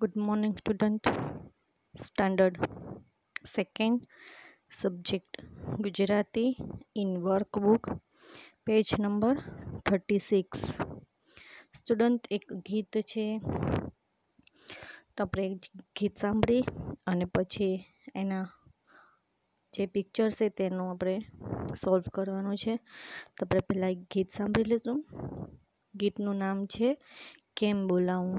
Good morning student standard second subject Gujarati in workbook page number thirty six student એક ગીત છે તો આપણે ગીત સાંભળી અને પછી એના જે પિક્ચર છે તેનું આપણે સોલ્વ કરવાનું છે તો આપણે પહેલાં ગીત સાંભળી લઈશું ગીતનું નામ છે કેમ બોલાવું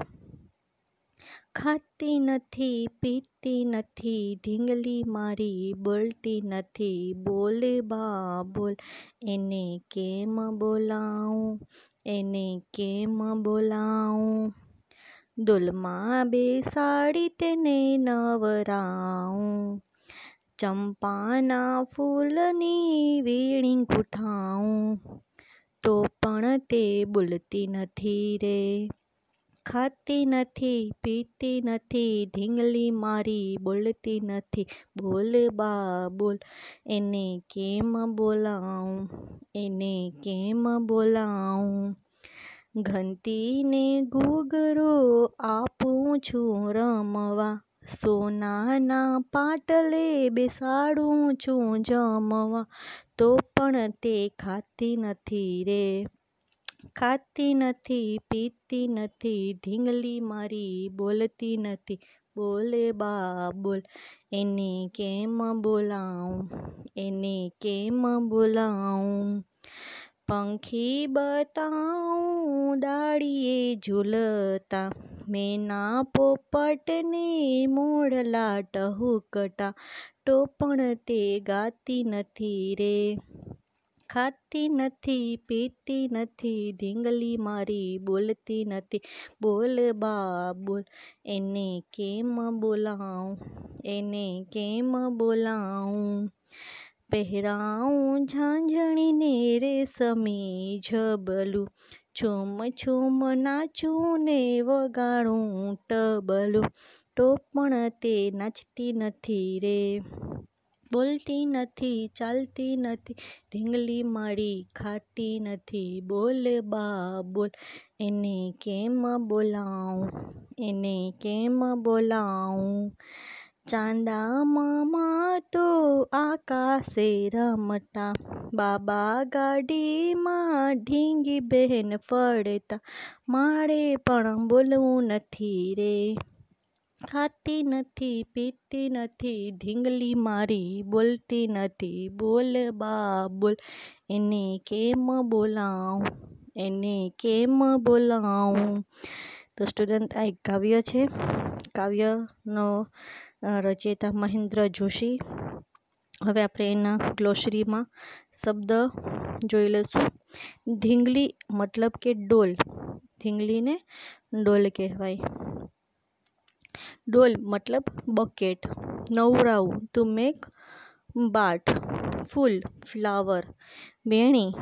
ખાતી નથી, પીતી નથી, ઢીંગલી મારી બોલતી નથી. બોલ બા બોલ, એને કેમ બોલાવું, એને કેમ બોલાવું? ડોલમાં બેસાડી તેને નવરાવું. ચંપાના ફૂલની વીણી ગૂંથાવું. તો પણ તે બોલતી નથી રે ખાતી નથી પીતી નથી ઢીંગલી મારી બોલતી નથી બોલ બા બોલ એને કેમ બોલાવું એને કેમ બોલાવું ઘંટીને ઘૂઘરો આપું છું રમવા સોનાના પાટલે બેસાડું છું જમવા તો પણ તે ખાતી નથી રે ખાતી નથી પીતી નથી ઢીંગલી મારી બોલતી નથી બોલે બા બોલ એને કેમ બોલાવું એને કેમ બોલાવું પંખી બતાવું દાડીએ ઝૂલતા મેના પોપટને મોડલા ટહુકટા ટોપણ તે ગાતી નથી રે ખાતી નથી પીતી નથી ધીંગલી મારી બોલતી નથી બોલ બા બોલ એને કેમ બોલાવું એને કેમ બોલાવું પહેરાવું રે સમી ઝબલું છૂમ છૂમ નાચું ને વગાડું ટબલું તો પણ તે નાચતી નથી રે बोलती नथी चालती नथी ढींगली मारी खाती नथी बोल बा बोल एने केम बोलाऊं एने केम बोलाऊं चांदा मामा तो आकाशे रमता बाबा गाड़ी मा ढींगी बहन फड़ता मारे पण बोलवू नथी रे ખાતી નથી પીતી નથી ધીંગલી મારી બોલતી નથી બોલ બા બોલ એને કેમ બોલાવું એને કેમ બોલાવું તો સ્ટુડન્ટ આ એક કાવ્ય છે કાવ્યનો રચયિતા મહેન્દ્ર જોશી હવે આપણે એના ગ્લોસરીમાં શબ્દ જોઈ લઈશું ઢીંગલી મતલબ કે ડોલ ધીંગલીને ડોલ કહેવાય ડોલ મતલબ બકેટ નવરાવું તો મેક બાટ ફૂલ ફ્લાવર બેણી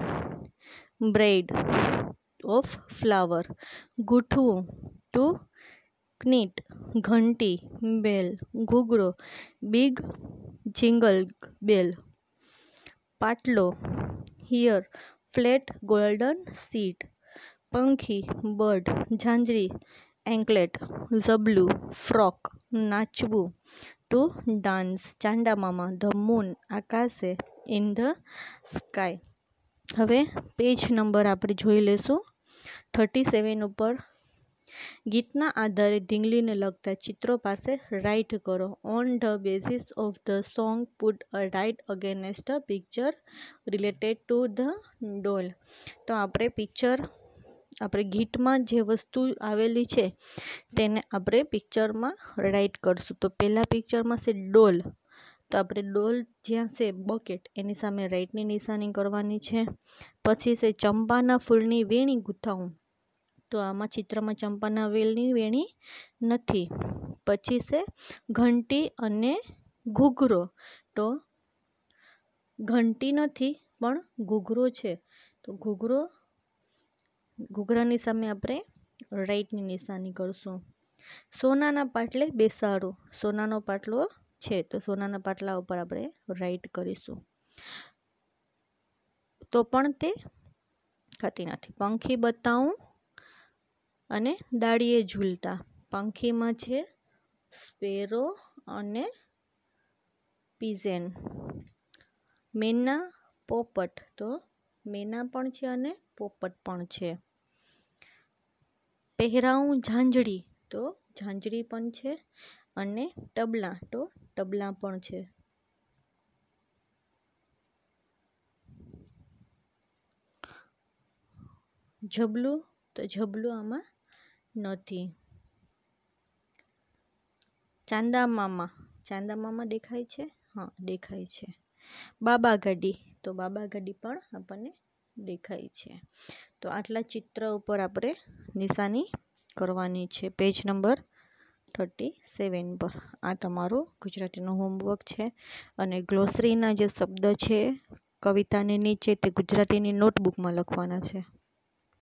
બ્રેડ ઓફ ફ્લાવર ગૂંથવું ટુ ક્નીટ ઘંટી બેલ ઘૂઘરો બિગ જિંગલ બેલ પાટલો હિયર ફ્લેટ ગોલ્ડન સીટ પંખી બર્ડ ઝાંઝરી એન્કલેટ ઝબલું ફ્રોક નાચવું ટુ ડાન્સ ચાંદા ધ મૂન આકાશે ઇન ધ સ્કાય હવે પેજ નંબર આપણે જોઈ લઈશું થર્ટી સેવન ઉપર ગીતના આધારે ઢીંગલીને લગતા ચિત્રો પાસે રાઇટ કરો on the basis of the song put a right against the picture related to the doll તો આપણે પિક્ચર આપણે ગીટમાં જે વસ્તુ આવેલી છે તેને આપણે પિક્ચરમાં રાઈટ કરશું તો પહેલાં પિક્ચરમાં છે ડોલ તો આપણે ડોલ જ્યાં છે બકેટ એની સામે રાઈટની નિશાની કરવાની છે પછી છે ચંપાના ફૂલની વેણી ગૂંથાવું તો આમાં ચિત્રમાં ચંપાના વેલની વેણી નથી પછી છે ઘંટી અને ઘૂઘરો તો ઘંટી નથી પણ ઘૂઘરો છે તો ઘૂઘરો ઘૂઘરાની સામે આપણે રાઈટની નિશાની કરશું સોનાના પાટલે બેસાડું સોનાનો પાટલો છે તો સોનાના પાટલા ઉપર આપણે રાઈટ કરીશું તો પણ તે ખાતી નથી પંખી બતાવું અને દાળીએ ઝૂલતા પંખીમાં છે સ્પેરો અને પીઝેન મેના પોપટ તો મેના પણ છે અને પોપટ પણ છે પહેરાવું ઝાંઝરી તો ઝાંઝરી પણ છે અને ટબલા તો ટબલા પણ છે ઝબલું તો ઝબલું આમાં નથી ચાંદા મામા ચાંદા મામા દેખાય છે હા દેખાય છે બાબા ગાડી તો બાબા ગાડી પણ આપણને દેખાય છે તો આટલા ચિત્ર ઉપર આપણે નિશાની કરવાની છે પેજ નંબર થર્ટી સેવેન પર આ તમારું ગુજરાતીનું હોમવર્ક છે અને ગ્લોસરીના જે શબ્દ છે કવિતાની નીચે તે ગુજરાતીની નોટબુકમાં લખવાના છે